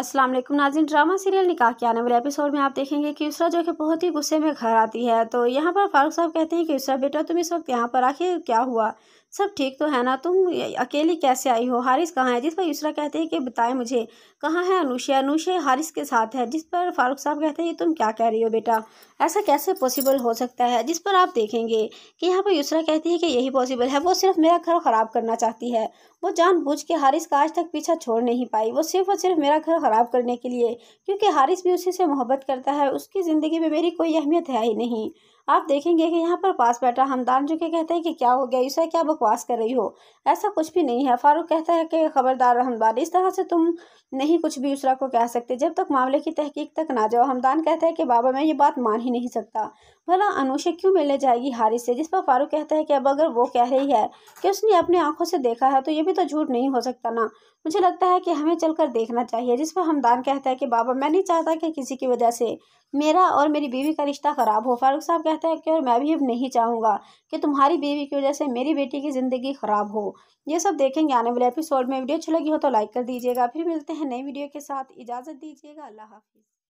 अस्सलाम वालेकुम नाजिन drama serial निकाह के आने वाले एपिसोड में आप देखेंगे कि उसरा जो कि बहुत ही गुस्से में घर आती है तो यहाँ पर फारूक साहब कहते हैं कि उसरा बेटा तुम इस वक्त यहाँ पर आखिर क्या हुआ सब ठीक तो है ना तुम अकेली कैसे आई हो हारिस कहाँ है जिस पर यूसरा कहते हैं कि बताएं मुझे कहाँ है अनुषा अनुषा हारिस के साथ है जिस पर फारूक साहब कहते हैं तुम क्या कह रही हो बेटा ऐसा कैसे पॉसिबल हो सकता है जिस पर आप देखेंगे कि यहाँ पर यूसरा कहती है कि यही पॉसिबल है वो सिर्फ मेरा घर ख़राब करना चाहती है वो जानबूझ के हारिस का आज तक पीछा छोड़ नहीं पाई वो सिर्फ और सिर्फ मेरा घर ख़राब करने के लिए क्योंकि हारिस भी उसी से मोहब्बत करता है उसकी ज़िंदगी में मेरी कोई अहमियत है ही नहीं आप देखेंगे कि यहाँ पर पास बैठा हमदान जो के कहते हैं कि क्या हो गया इसे क्या बकवास कर रही हो ऐसा कुछ भी नहीं है फारूक कहता है कि खबरदार हमदान इस तरह से तुम नहीं कुछ भी उसरा को कह सकते जब तक मामले की तहकीक तक ना जाओ हमदान कहता है कि बाबा मैं ये बात मान ही नहीं सकता भला अनुषे क्यों मिलने जाएगी हारिस से जिस पर फारूक कहता है कि अब अगर वो कह रही है कि उसने अपनी आंखों से देखा है तो ये भी तो झूठ नहीं हो सकता ना मुझे लगता है कि हमें चलकर देखना चाहिए जिस पर हमदान कहता है कि बाबा मैं नहीं चाहता कि किसी की वजह से मेरा और मेरी बीवी का रिश्ता ख़राब हो फारूक साहब कहते हैं कि और मैं भी अब नहीं चाहूँगा कि तुम्हारी बीवी की वजह से मेरी बेटी की ज़िंदगी ख़राब हो ये सब देखेंगे आने वाले एपिसोड में वीडियो अच्छी लगी हो तो लाइक कर दीजिएगा फिर मिलते हैं नई वीडियो के साथ इजाज़त दीजिएगा अल्लाह हाफिज़